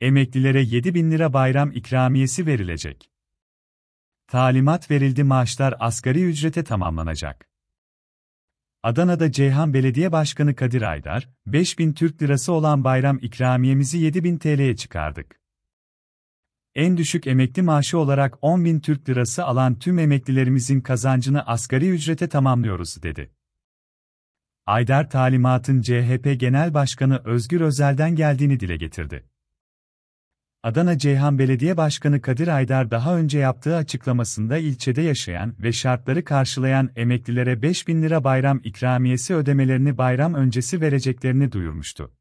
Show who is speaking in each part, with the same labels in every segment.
Speaker 1: Emeklilere 7 bin lira bayram ikramiyesi verilecek. Talimat verildi maaşlar asgari ücrete tamamlanacak. Adana'da Ceyhan Belediye Başkanı Kadir Aydar, 5 bin Türk Lirası olan bayram ikramiyemizi bin TL'ye çıkardık. En düşük emekli maaşı olarak 10 bin Türk Lirası alan tüm emeklilerimizin kazancını asgari ücrete tamamlıyoruz dedi. Aydar talimatın CHP Genel Başkanı Özgür Özel'den geldiğini dile getirdi. Adana Ceyhan Belediye Başkanı Kadir Aydar daha önce yaptığı açıklamasında ilçede yaşayan ve şartları karşılayan emeklilere 5 bin lira bayram ikramiyesi ödemelerini bayram öncesi vereceklerini duyurmuştu.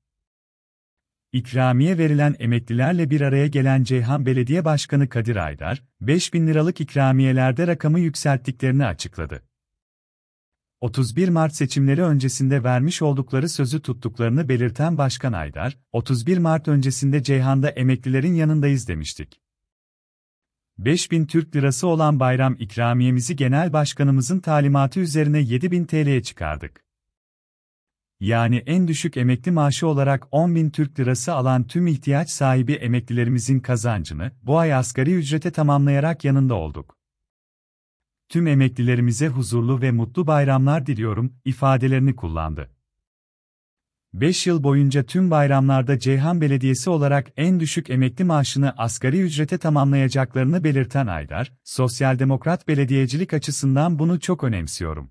Speaker 1: İkramiye verilen emeklilerle bir araya gelen Ceyhan Belediye Başkanı Kadir Aydar, 5 bin liralık ikramiyelerde rakamı yükselttiklerini açıkladı. 31 Mart seçimleri öncesinde vermiş oldukları sözü tuttuklarını belirten Başkan Aydar, 31 Mart öncesinde Ceyhan'da emeklilerin yanındayız demiştik. 5000 Türk lirası olan bayram ikramiyemizi genel başkanımızın talimatı üzerine 7000 TL'ye çıkardık. Yani en düşük emekli maaşı olarak 10.000 Türk lirası alan tüm ihtiyaç sahibi emeklilerimizin kazancını bu ay asgari ücrete tamamlayarak yanında olduk tüm emeklilerimize huzurlu ve mutlu bayramlar diliyorum ifadelerini kullandı. 5 yıl boyunca tüm bayramlarda Ceyhan Belediyesi olarak en düşük emekli maaşını asgari ücrete tamamlayacaklarını belirten Aydar, sosyal demokrat belediyecilik açısından bunu çok önemsiyorum.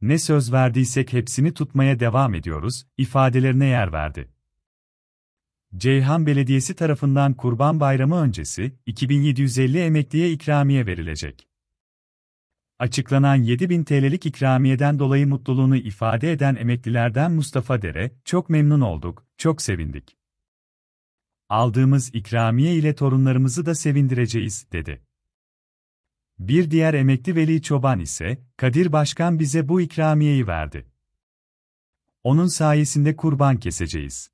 Speaker 1: Ne söz verdiysek hepsini tutmaya devam ediyoruz, ifadelerine yer verdi. Ceyhan Belediyesi tarafından Kurban Bayramı öncesi 2750 emekliye ikramiye verilecek. Açıklanan 7000 TL'lik ikramiyeden dolayı mutluluğunu ifade eden emeklilerden Mustafa Dere, çok memnun olduk, çok sevindik. Aldığımız ikramiye ile torunlarımızı da sevindireceğiz, dedi. Bir diğer emekli Veli Çoban ise, Kadir Başkan bize bu ikramiyeyi verdi. Onun sayesinde kurban keseceğiz.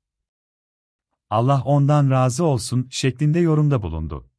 Speaker 1: Allah ondan razı olsun şeklinde yorumda bulundu.